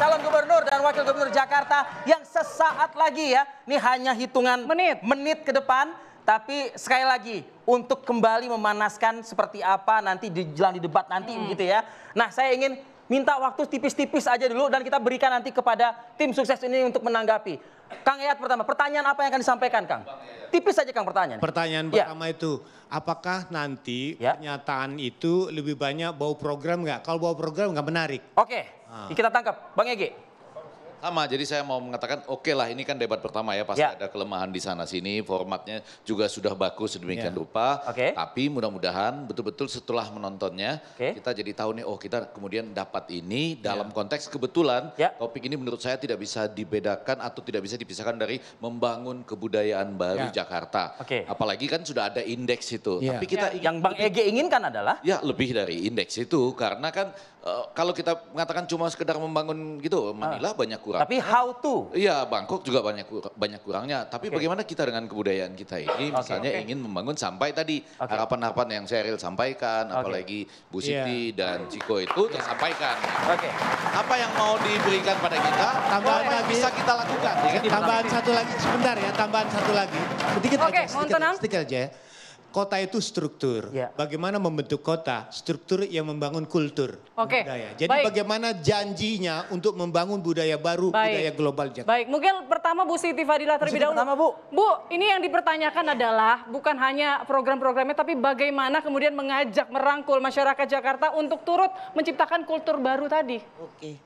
calon gubernur dan wakil gubernur Jakarta yang sesaat lagi ya. Ini hanya hitungan menit, menit ke depan. Tapi sekali lagi untuk kembali memanaskan seperti apa nanti di jelang di debat nanti hmm. gitu ya. Nah saya ingin minta waktu tipis-tipis aja dulu dan kita berikan nanti kepada tim sukses ini untuk menanggapi. Kang Eyat pertama, pertanyaan apa yang akan disampaikan Kang? Tipis aja Kang pertanyaan. Pertanyaan ya. pertama itu, apakah nanti ya. pernyataan itu lebih banyak bawa program nggak? Kalau bawa program nggak menarik. Oke, ah. kita tangkap. Bang Ege. Sama, jadi saya mau mengatakan oke okay lah ini kan debat pertama ya pasti ya. ada kelemahan di sana sini, formatnya juga sudah bagus sedemikian ya. rupa. Okay. Tapi mudah-mudahan betul-betul setelah menontonnya okay. kita jadi tahu nih oh kita kemudian dapat ini ya. dalam ya. konteks kebetulan ya. topik ini menurut saya tidak bisa dibedakan atau tidak bisa dipisahkan dari membangun kebudayaan baru ya. Jakarta. Okay. Apalagi kan sudah ada indeks itu. Ya. Tapi kita ya. yang Bang Ege inginkan adalah ya lebih dari indeks itu karena kan Eh, kalau kita mengatakan cuma sekedar membangun gitu, ah. Manila uh, banyak kurang. Tapi how to? Iya, Bangkok juga banyak banyak kurangnya. Tapi okay. bagaimana kita dengan kebudayaan kita ini, misalnya okay. ingin membangun sampai tadi harapan-harapan okay. yang Sheryl sampaikan, okay. apalagi Bu Siti yeah. dan Ciko itu yeah. tersampaikan. Oke. Okay. Apa yang mau diberikan pada kita? Tambahan apa yang bisa kita lakukan? Ya kan? Tambahan satu lagi sebentar ya, tambahan satu lagi. Sedikit okay, aja, sedikit, sedikit aja ya kota itu struktur. Ya. Bagaimana membentuk kota, struktur yang membangun kultur okay. budaya. Jadi Baik. bagaimana janjinya untuk membangun budaya baru, Baik. budaya global Jakarta. Baik, mungkin pertama Bu Siti Fadila terlebih dahulu. Pertama Bu. Bu, ini yang dipertanyakan adalah bukan hanya program-programnya tapi bagaimana kemudian mengajak merangkul masyarakat Jakarta untuk turut menciptakan kultur baru tadi. Oke.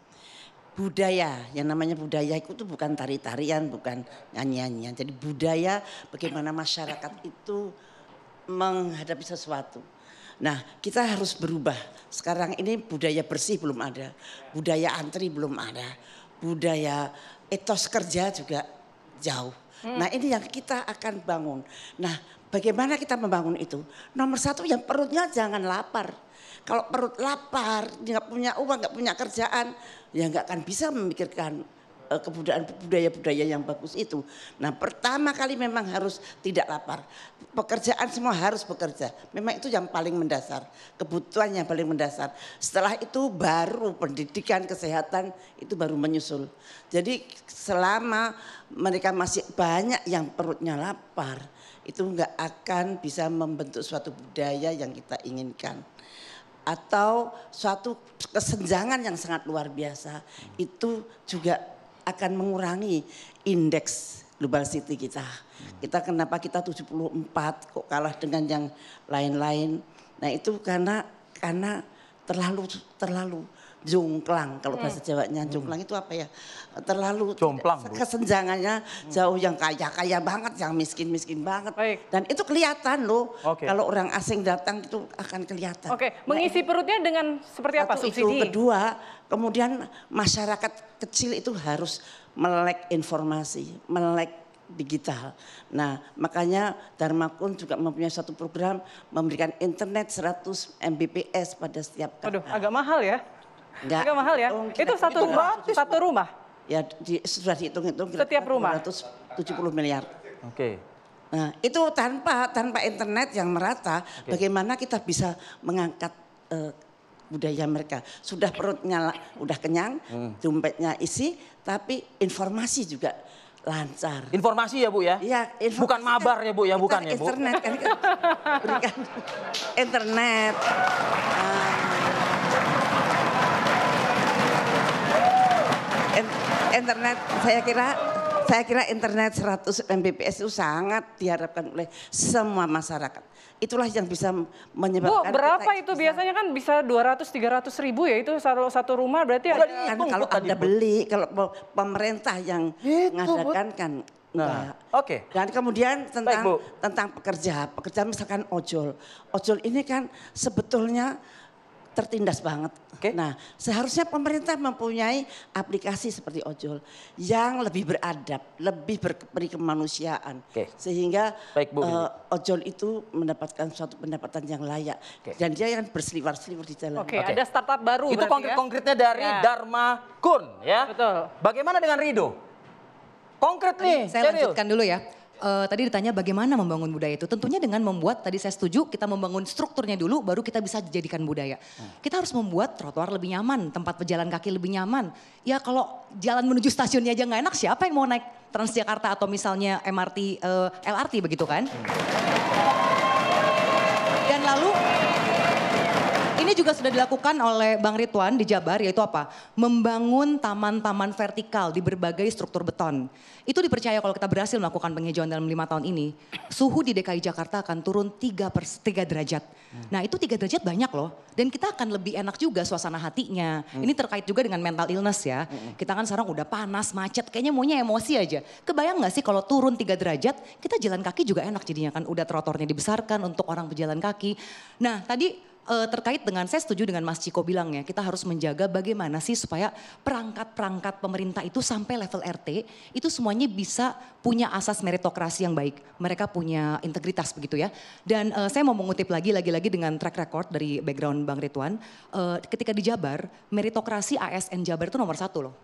Budaya, yang namanya budaya itu bukan tari-tarian, bukan nyanyian-nyanyian. Jadi budaya bagaimana masyarakat itu menghadapi sesuatu. Nah, kita harus berubah. Sekarang ini budaya bersih belum ada, budaya antri belum ada, budaya etos kerja juga jauh. Hmm. Nah, ini yang kita akan bangun. Nah, bagaimana kita membangun itu? Nomor satu yang perutnya jangan lapar. Kalau perut lapar, nggak punya uang, nggak punya kerjaan, ya nggak akan bisa memikirkan Eh, kebudayaan budaya-budaya yang bagus itu. Nah, pertama kali memang harus tidak lapar. Pekerjaan semua harus bekerja. Memang itu yang paling mendasar, kebutuhan yang paling mendasar. Setelah itu baru pendidikan, kesehatan itu baru menyusul. Jadi selama mereka masih banyak yang perutnya lapar, itu nggak akan bisa membentuk suatu budaya yang kita inginkan atau suatu kesenjangan yang sangat luar biasa itu juga akan mengurangi indeks global city kita. Kita kenapa kita 74 kok kalah dengan yang lain-lain. Nah itu karena karena terlalu terlalu jungklang kalau bahasa hmm. Jawanya. Hmm. Jungklang itu apa ya? Terlalu Jomplang, kesenjangannya Bu. jauh yang kaya-kaya banget, yang miskin-miskin banget. Baik. Dan itu kelihatan loh. Okay. Kalau orang asing datang itu akan kelihatan. Oke, okay. mengisi nah, perutnya dengan seperti apa subsidi? Itu kedua, kemudian masyarakat kecil itu harus melek informasi, melek digital. Nah, makanya Dharma Kun juga mempunyai satu program memberikan internet 100 Mbps pada setiap kakak. Aduh, agak mahal ya. Enggak, Enggak mahal ya? Kita, itu satu itu rumah, satu rumah. Ya di, sudah dihitung-hitung setiap rumah 270 miliar. Oke. Okay. Nah, itu tanpa tanpa internet yang merata, okay. bagaimana kita bisa mengangkat uh, budaya mereka. Sudah perutnya udah kenyang, hmm. dompetnya isi, tapi informasi juga lancar. Informasi ya Bu ya? Iya. Bukan kan mabar ya Bu ya, bukan ya Bu? Internet kan. berikan internet. Nah, internet saya kira saya kira internet 100 Mbps itu sangat diharapkan oleh semua masyarakat. Itulah yang bisa menyebabkan Bu, berapa itu bisa, biasanya kan bisa 200 300 ribu ya itu satu, satu rumah berarti ada kan kalau Anda beli kalau pemerintah yang itu, mengadakan kan Nah, oke. Okay. Dan kemudian tentang Baik, tentang pekerja, pekerja misalkan ojol. Ojol ini kan sebetulnya tertindas banget. Okay. Nah, seharusnya pemerintah mempunyai aplikasi seperti ojol yang lebih beradab, lebih berperi kemanusiaan, okay. sehingga Baik, Bu, uh, ojol itu mendapatkan suatu pendapatan yang layak okay. dan dia yang berseliwar-seliwar di jalan. Oke, okay, okay. ada startup baru. Itu ya. konkret-konkretnya dari ya. Dharma Kun, ya. Betul. Bagaimana dengan Rido? Konkret nih, saya serius. lanjutkan dulu ya uh, tadi ditanya bagaimana membangun budaya itu. Tentunya dengan membuat tadi saya setuju kita membangun strukturnya dulu baru kita bisa jadikan budaya. Hmm. Kita harus membuat trotoar lebih nyaman, tempat pejalan kaki lebih nyaman. Ya kalau jalan menuju stasiunnya aja nggak enak siapa yang mau naik Transjakarta atau misalnya MRT uh, eh, LRT begitu kan? Hmm. Dan lalu ini juga sudah dilakukan oleh Bang Ridwan di Jabar yaitu apa? Membangun taman-taman vertikal di berbagai struktur beton. Itu dipercaya kalau kita berhasil melakukan penghijauan dalam lima tahun ini, suhu di DKI Jakarta akan turun 3, per, 3 derajat. Hmm. Nah itu 3 derajat banyak loh. Dan kita akan lebih enak juga suasana hatinya. Hmm. Ini terkait juga dengan mental illness ya. Hmm. Kita kan sekarang udah panas, macet, kayaknya maunya emosi aja. Kebayang gak sih kalau turun 3 derajat, kita jalan kaki juga enak jadinya kan. Udah trotoarnya dibesarkan untuk orang pejalan kaki. Nah tadi uh, terkait dengan saya setuju dengan Mas Ciko bilang ya, kita harus menjaga bagaimana sih supaya perangkat-perangkat pemerintah itu sampai level RT itu semuanya bisa punya asas meritokrasi yang baik. Mereka punya integritas begitu ya. Dan uh, saya mau mengutip lagi lagi-lagi dengan track record dari background Bang Ridwan, uh, eh, ketika di Jabar meritokrasi ASN Jabar itu nomor satu loh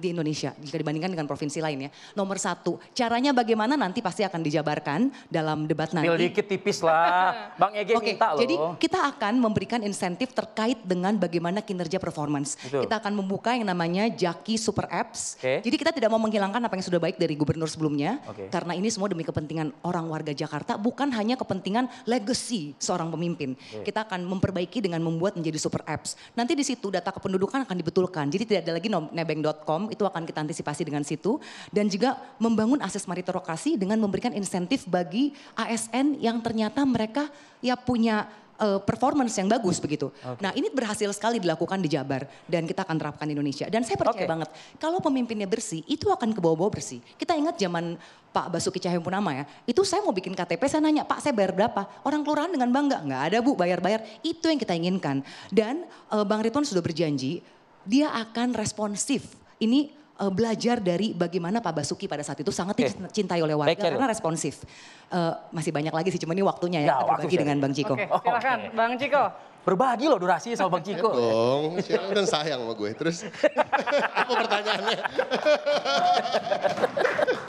di Indonesia jika dibandingkan dengan provinsi lain ya. Nomor satu, caranya bagaimana nanti pasti akan dijabarkan dalam debat nanti. Mil dikit tipis lah, Bang Ege okay, minta loh. Jadi kita akan memberikan insentif terkait dengan bagaimana kinerja performance. Betul. Kita akan membuka yang namanya Jaki Super Apps. Okay. Jadi kita tidak mau menghilangkan apa yang sudah baik dari gubernur sebelumnya. Okay. Karena ini semua demi kepentingan orang warga Jakarta, bukan hanya kepentingan legacy seorang pemimpin. Okay. Kita akan memperbaiki dengan membuat menjadi super apps. Nanti di situ data kependudukan akan dibetulkan. Jadi tidak ada lagi nebeng.com itu akan kita antisipasi dengan situ dan juga membangun akses meritokrasi dengan memberikan insentif bagi ASN yang ternyata mereka ya punya eh, performance yang bagus begitu. Okay. Nah ini berhasil sekali dilakukan di Jabar dan kita akan terapkan di Indonesia. Dan saya percaya okay. banget kalau pemimpinnya bersih itu akan ke bawah-bawah bersih. Kita ingat zaman Pak Basuki Cahayapurnama ya, itu saya mau bikin KTP saya nanya Pak saya bayar berapa? Orang kelurahan dengan bangga nggak ada bu bayar-bayar. Itu yang kita inginkan. Dan uh, Bang Ridwan sudah berjanji dia akan responsif ini uh, belajar dari bagaimana Pak Basuki pada saat itu sangat eh, dicintai okay. oleh warga Baik, karena responsif. Uh, masih banyak lagi sih, cuma ini waktunya ya, ya kita berbagi dengan Bang Ciko. Oke, okay, silakan okay. Bang Ciko. Berbagi loh durasi sama Bang Ciko. Dong, siapa kan sayang sama gue. Terus apa pertanyaannya?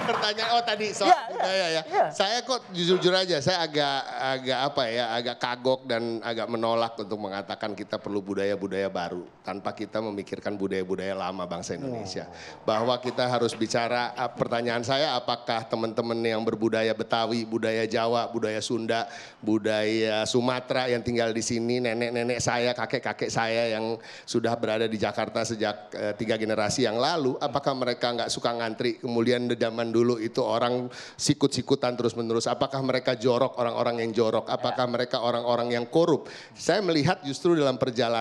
pertanyaan oh tadi soal yeah, ya, budaya yeah, ya. Yeah. Saya kok jujur aja saya agak agak apa ya, agak kagok dan agak menolak untuk mengatakan kita perlu budaya-budaya baru tanpa kita memikirkan budaya-budaya lama bangsa Indonesia. Yeah. Bahwa kita harus bicara ah, pertanyaan saya apakah teman-teman yang berbudaya Betawi, budaya Jawa, budaya Sunda, budaya Sumatera yang tinggal di sini, nenek-nenek saya, kakek-kakek saya yang sudah berada di Jakarta sejak eh, tiga generasi yang lalu, apakah mereka nggak suka ngantri kemudian zaman dulu itu orang sikut-sikutan terus-menerus? Apakah mereka jorok orang-orang yang jorok? Apakah mereka orang-orang yang korup? Saya melihat justru dalam perjalanan